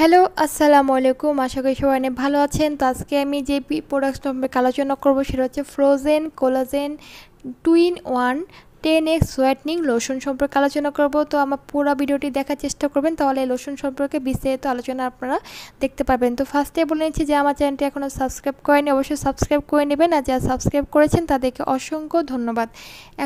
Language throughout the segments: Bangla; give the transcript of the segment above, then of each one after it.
হ্যালো আসসালামু আলাইকুম আশা করি সবাই অনেক ভালো আছেন তো আজকে আমি যে প্রোডাক্ট সম্পর্কে আলোচনা করবো সেটা হচ্ছে frozen collagen two in one ten X whitening lotion সম্পর্কে আলোচনা করব তো আমার পুরো ভিডিওটি দেখার চেষ্টা করবেন তাহলে লোশন সম্পর্কে বিস্তারিত আলোচনা আপনারা দেখতে পারবেন তো ফার্স্টে বলে নিচ্ছি যে আমার চ্যানেলটি এখনও সাবস্ক্রাইব করেনি অবশ্যই সাবস্ক্রাইব করে নেবেন আর যারা সাবস্ক্রাইব করেছেন তাদেরকে অসংখ্য ধন্যবাদ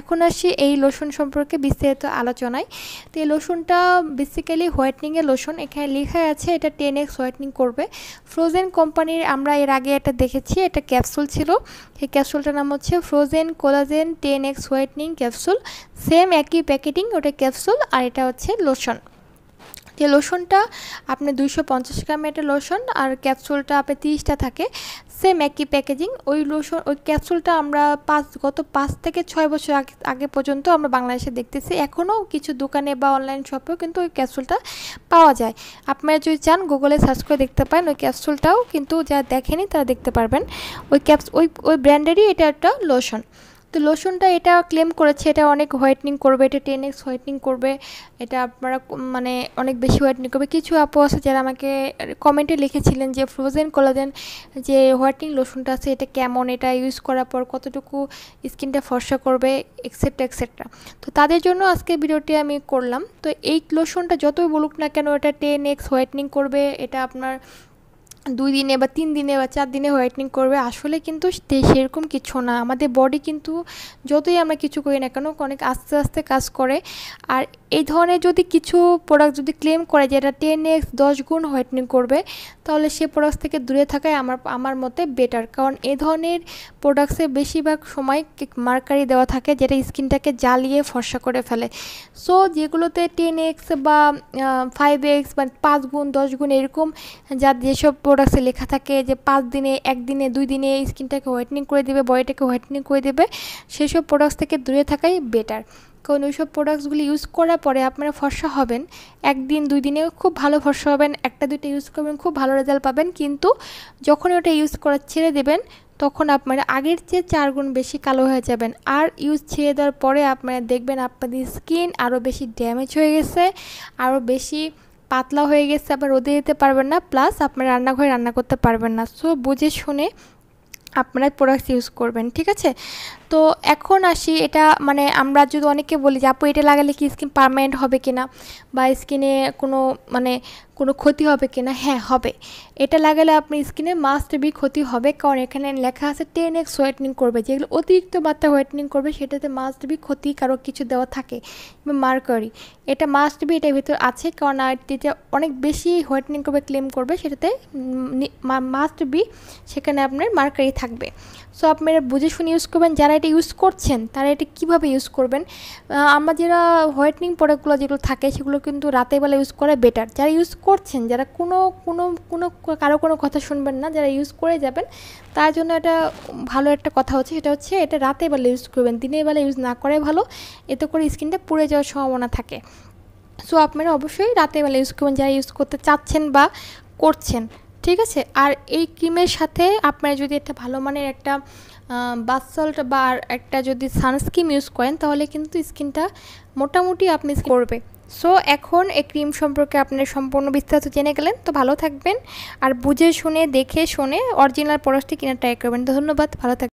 এখন আসি এই লোশন সম্পর্কে বিস্তারিত আলোচনায় তো এই লোশনটা বেসিক্যালি হোয়াইটনিংয়ের লোশন এখানে লেখা আছে এটা টেন এক্স হোয়াইটনিং করবে ফ্রোজেন কোম্পানির আমরা এর আগে এটা দেখেছি এটা ক্যাপসুল ছিল সেই ক্যাপসুলটার নাম হচ্ছে frozen collagen ten X whitening capsule same একই প্যাকেটিং ওটা ক্যাপসুল আর এটা হচ্ছে লোশন যে লোশনটা আপনি দুইশো পঞ্চাশ গ্রামের একটা লোশন আর ক্যাপসুলটা আপনি তিরিশটা থাকে সেম একই প্যাকেজিং ওই লোশন ওই ক্যাপসুলটা আমরা পাঁচ গত পাঁচ থেকে ছয় বছর আগে আগে পর্যন্ত আমরা বাংলাদেশে দেখতেছি এখনও কিছু দোকানে বা অনলাইন শপেও কিন্তু ওই ক্যাপসুলটা পাওয়া যায় আপনারা যদি চান গুগলে সার্চ করে দেখতে পারেন ওই ক্যাপসুলটাও কিন্তু যা দেখেনি তারা দেখতে পারবেন ওই ক্যাপস ওই ওই ব্র্যান্ডেরই এটা একটা লোশন তো লোশনটা এটা ক্লেম করেছে এটা অনেক হোয়াইটনিং করবে এটা টেন এক্স হোয়াইটনিং করবে এটা আপনারা মানে অনেক বেশি হোয়াইটনিং করবে কিছু আপু আছে যারা আমাকে কমেন্টে লিখেছিলেন যে ফ্রোজেন কোলাজেন যে হোয়াইটনিং লোশনটা আছে এটা কেমন এটা ইউজ করার পর কতটুকু স্কিনটা ফর্সা করবে এক্সেট্রা এক্সেট্রা তো তাদের জন্য আজকে ভিডিওটি আমি করলাম তো এই লোশনটা যতই বলুক না কেন এটা টেন এক্স হোয়াইটনিং করবে এটা আপনার দুই দিনে বা তিন দিনে বা চার দিনে হোয়াইটনিং করবে আসলে কিন্তু সেরকম কিছু না আমাদের বডি কিন্তু যতই আমরা কিছু করি না কেন অনেক আস্তে আস্তে কাজ করে আর এই ধরনের যদি কিছু প্রোডাক্ট যদি ক্লেম করে যে এটা টেন এক্স দশ গুণ হোয়াইটনিং করবে তাহলে সে প্রোডাক্টস থেকে দূরে থাকাই আমার আমার মতে বেটার কারণ এ ধরনের প্রোডাক্টসে বেশিরভাগ সময় মার্কারি দেওয়া থাকে যেটা স্কিনটাকে জ্বালিয়ে ফর্সা করে ফেলে সো যেগুলোতে টেন এক্স বা ফাইভ এক্স বা পাঁচ গুণ দশ গুণ এরকম যা যেসব প্রোডাক্টসে লেখা থাকে যে পাঁচ দিনে একদিনে দুই দিনে এই স্কিনটাকে হোয়াইটনিং করে দেবে বডিটাকে হোয়াইটনিং করে দেবে সেসব প্রোডাক্টস থেকে দূরে থাকাই বেটার কারণ ওইসব প্রোডাক্টসগুলি ইউজ করার পরে আপনারা ফর্সা হবেন একদিন দুই দিনেও খুব ভালো ফর্সা হবেন একটা দুইটা ইউজ করবেন খুব ভালো রেজাল্ট পাবেন কিন্তু যখন ওটা ইউজ করা ছেড়ে দেবেন তখন আপনারা আগের চেয়ে চার গুণ বেশি কালো হয়ে যাবেন আর ইউজ ছেড়ে দেওয়ার পরে আপনারা দেখবেন আপনাদের স্কিন আরও বেশি ড্যামেজ হয়ে গেছে আরও বেশি পাতলা হয়ে গেছে আবার রোদে দিতে পারবেন না প্লাস আপনার রান্নাঘরে রান্না করতে পারবেন না সো বুঝে শুনে আপনারা প্রোডাক্টস ইউজ করবেন ঠিক আছে তো এখন আসি এটা মানে আমরা যদি অনেকে বলি যে আপু এটা লাগালে কি স্কিন পারমানেন্ট হবে কিনা বা স্কিনে কোনো মানে কোনো ক্ষতি হবে কিনা হ্যাঁ হবে এটা লাগালে আপনি স্কিনে মাস্ট বি ক্ষতি হবে কারণ এখানে লেখা আছে টেন এক্স হোয়াইটনিং করবে যেগুলো অতিরিক্ত মাত্রা হোয়াইটনিং করবে সেটাতে মাস্ট বি ক্ষতি কারো কিছু দেওয়া থাকে মার্কারি এটা মাস্ট বি এটার ভিতর আছে কারণ যেটা অনেক বেশি হোয়াইটনিং করবে ক্লেম করবে সেটাতে মাস্ট বি সেখানে আপনার মার্কারি থাকবে সো আপনি বুঝে শুনে ইউজ করবেন যারা এটা ইউজ করছেন তারা এটা কিভাবে ইউজ করবেন আমরা যারা হোয়াইটনিং প্রোডাক্টগুলো যেগুলো থাকে সেগুলো কিন্তু রাতেরবেলা ইউজ করা বেটার যারা ইউজ করছেন যারা কোনো কোনো কোনো কারো কোনো কথা শুনবেন না যারা ইউজ করে যাবেন তার জন্য এটা ভালো একটা কথা হচ্ছে সেটা হচ্ছে এটা রাতেরবেলা ইউজ করবেন দিনের বেলা ইউজ না করাই ভালো এতে করে স্কিনটা পুড়ে যাওয়ার সম্ভাবনা থাকে সো আপনারা অবশ্যই রাতেরবেলা ইউজ করবেন যারা ইউজ করতে চাচ্ছেন বা করছেন ঠিক আছে আর এই ক্রিমের সাথে আপনারা যদি একটা ভালো মানের একটা বাথ সল্ট বা একটা যদি সানস্ক্রিম ইউজ করেন তাহলে কিন্তু স্কিনটা মোটামুটি আপনি করবে সো এখন এই ক্রিম সম্পর্কে আপনার সম্পূর্ণ বিস্তারিত জেনে গেলেন তো ভালো থাকবেন আর বুঝে শুনে দেখে শুনে অরিজিনাল প্রোডাক্টটি কেনার ট্রাই করবেন ধন্যবাদ ভালো থাকবেন